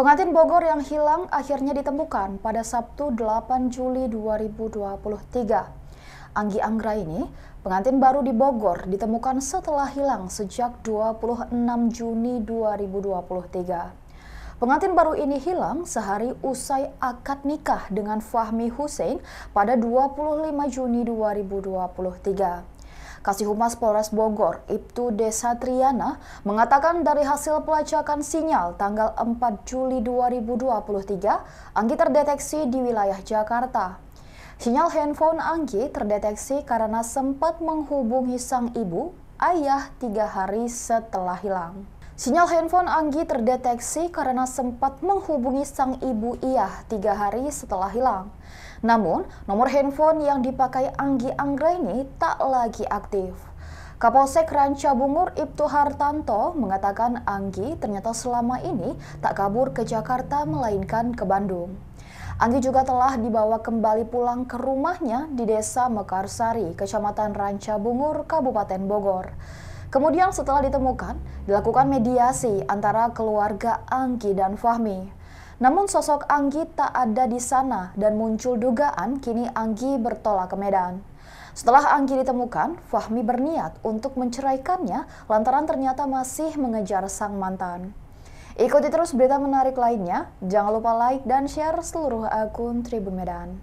Pengantin Bogor yang hilang akhirnya ditemukan pada Sabtu 8 Juli 2023. Anggi Anggra ini, pengantin baru di Bogor ditemukan setelah hilang sejak 26 Juni 2023. Pengantin baru ini hilang sehari usai akad nikah dengan Fahmi Hussein pada 25 Juni 2023. Kasih Humas Polres Bogor, Ibtu Desa Triana, mengatakan dari hasil pelacakan sinyal tanggal 4 Juli 2023, Anggi terdeteksi di wilayah Jakarta. Sinyal handphone Anggi terdeteksi karena sempat menghubungi sang ibu, ayah tiga hari setelah hilang. Sinyal handphone Anggi terdeteksi karena sempat menghubungi sang ibu ia tiga hari setelah hilang. Namun, nomor handphone yang dipakai Anggi Anggra ini tak lagi aktif. Kapolsek Ranca Bungur Ibtu Hartanto mengatakan Anggi ternyata selama ini tak kabur ke Jakarta melainkan ke Bandung. Anggi juga telah dibawa kembali pulang ke rumahnya di Desa Mekarsari, Kecamatan Ranca Bungur, Kabupaten Bogor. Kemudian setelah ditemukan, dilakukan mediasi antara keluarga Anggi dan Fahmi. Namun sosok Anggi tak ada di sana dan muncul dugaan kini Anggi bertolak ke Medan. Setelah Anggi ditemukan, Fahmi berniat untuk menceraikannya lantaran ternyata masih mengejar sang mantan. Ikuti terus berita menarik lainnya. Jangan lupa like dan share seluruh akun Tribun Medan.